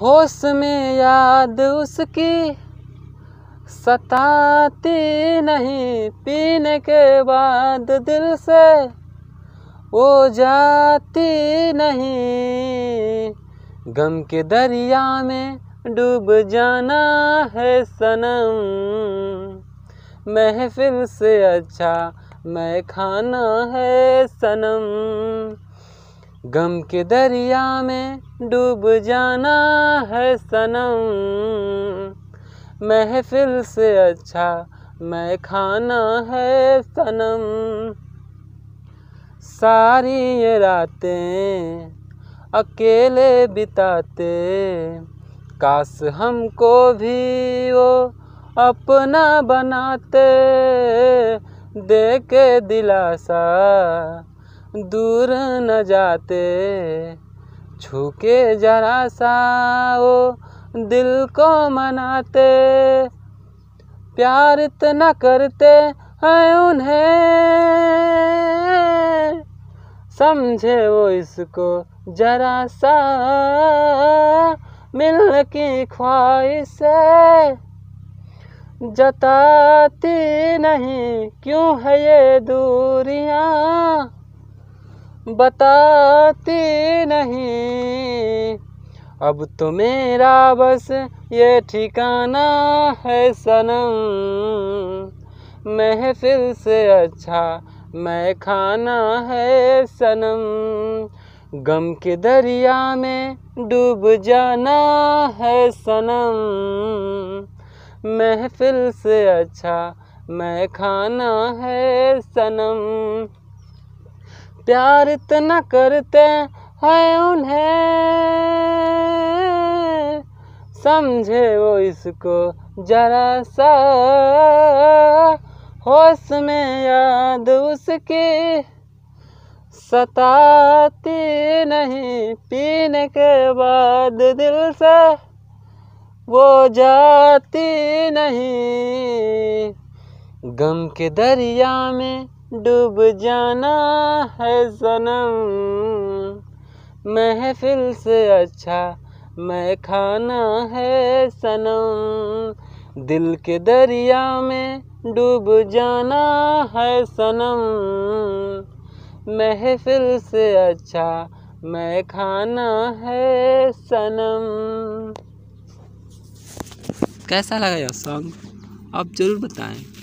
होश में याद उसकी सताती नहीं पीने के बाद दिल से वो जाती नहीं गम के दरिया में डूब जाना है सनम महफिल से अच्छा मैं खाना है सनम गम के दरिया में डूब जाना है सनम महफिल से अच्छा मैं खाना है सनम सारी ये रातें अकेले बिताते काश हमको भी वो अपना बनाते दे के दिलासा दूर न जाते छूके जरा सा वो दिल को मनाते प्यार इतना करते हैं उन्हें समझे वो इसको जरा सा मिल की ख्वाहिश जताती नहीं क्यों है ये दूरियां बताते नहीं अब तो मेरा बस ये ठिकाना है सनम महफिल से अच्छा मैं खाना है सनम गम के दरिया में डूब जाना है सनम महफिल से अच्छा मैं खाना है सनम प्यार इतना करते हैं उन्हें समझे वो इसको जरा सा होश में याद उसकी सताती नहीं पीने के बाद दिल से वो जाती नहीं गम के दरिया में डूब जाना है सनम महफिल से अच्छा मैं खाना है सनम दिल के दरिया में डूब जाना है सनम महफिल से अच्छा मैं खाना है सनम कैसा लगा यह सॉन्ग आप ज़रूर बताएं